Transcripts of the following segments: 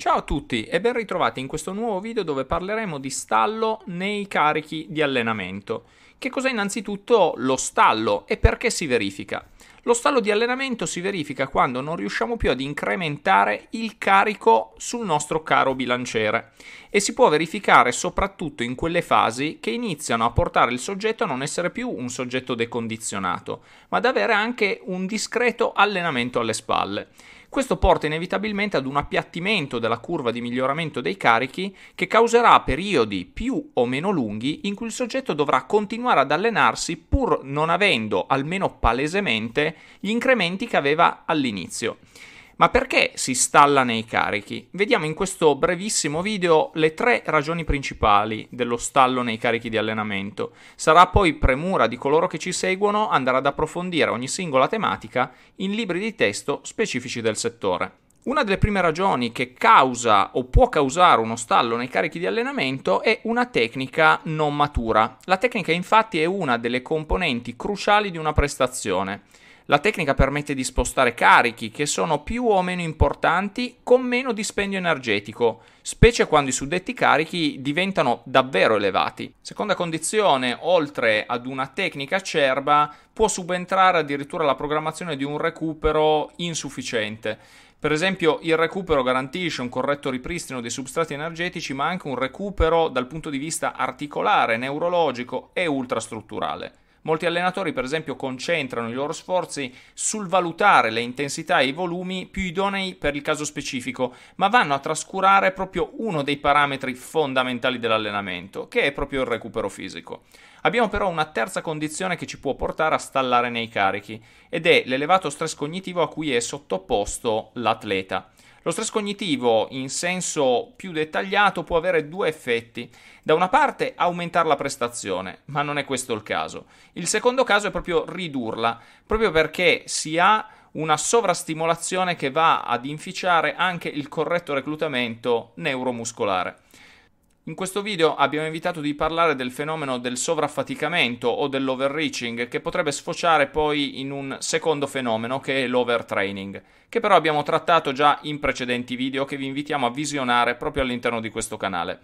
Ciao a tutti e ben ritrovati in questo nuovo video dove parleremo di stallo nei carichi di allenamento. Che cos'è innanzitutto lo stallo e perché si verifica? Lo stallo di allenamento si verifica quando non riusciamo più ad incrementare il carico sul nostro caro bilanciere e si può verificare soprattutto in quelle fasi che iniziano a portare il soggetto a non essere più un soggetto decondizionato, ma ad avere anche un discreto allenamento alle spalle. Questo porta inevitabilmente ad un appiattimento della curva di miglioramento dei carichi che causerà periodi più o meno lunghi in cui il soggetto dovrà continuare ad allenarsi pur non avendo, almeno palesemente, gli incrementi che aveva all'inizio. Ma perché si stalla nei carichi? Vediamo in questo brevissimo video le tre ragioni principali dello stallo nei carichi di allenamento. Sarà poi premura di coloro che ci seguono andare ad approfondire ogni singola tematica in libri di testo specifici del settore. Una delle prime ragioni che causa o può causare uno stallo nei carichi di allenamento è una tecnica non matura. La tecnica infatti è una delle componenti cruciali di una prestazione. La tecnica permette di spostare carichi che sono più o meno importanti con meno dispendio energetico, specie quando i suddetti carichi diventano davvero elevati. Seconda condizione, oltre ad una tecnica acerba, può subentrare addirittura la programmazione di un recupero insufficiente. Per esempio, il recupero garantisce un corretto ripristino dei substrati energetici, ma anche un recupero dal punto di vista articolare, neurologico e ultrastrutturale. Molti allenatori, per esempio, concentrano i loro sforzi sul valutare le intensità e i volumi più idonei per il caso specifico, ma vanno a trascurare proprio uno dei parametri fondamentali dell'allenamento, che è proprio il recupero fisico. Abbiamo però una terza condizione che ci può portare a stallare nei carichi, ed è l'elevato stress cognitivo a cui è sottoposto l'atleta. Lo stress cognitivo in senso più dettagliato può avere due effetti. Da una parte aumentare la prestazione, ma non è questo il caso. Il secondo caso è proprio ridurla, proprio perché si ha una sovrastimolazione che va ad inficiare anche il corretto reclutamento neuromuscolare. In questo video abbiamo evitato di parlare del fenomeno del sovraffaticamento o dell'overreaching che potrebbe sfociare poi in un secondo fenomeno che è l'overtraining, che però abbiamo trattato già in precedenti video che vi invitiamo a visionare proprio all'interno di questo canale.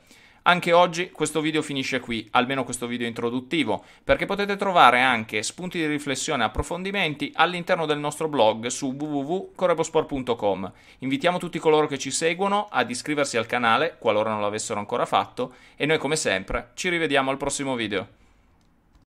Anche oggi questo video finisce qui, almeno questo video introduttivo, perché potete trovare anche spunti di riflessione e approfondimenti all'interno del nostro blog su www.correposport.com. Invitiamo tutti coloro che ci seguono ad iscriversi al canale, qualora non l'avessero ancora fatto, e noi come sempre ci rivediamo al prossimo video.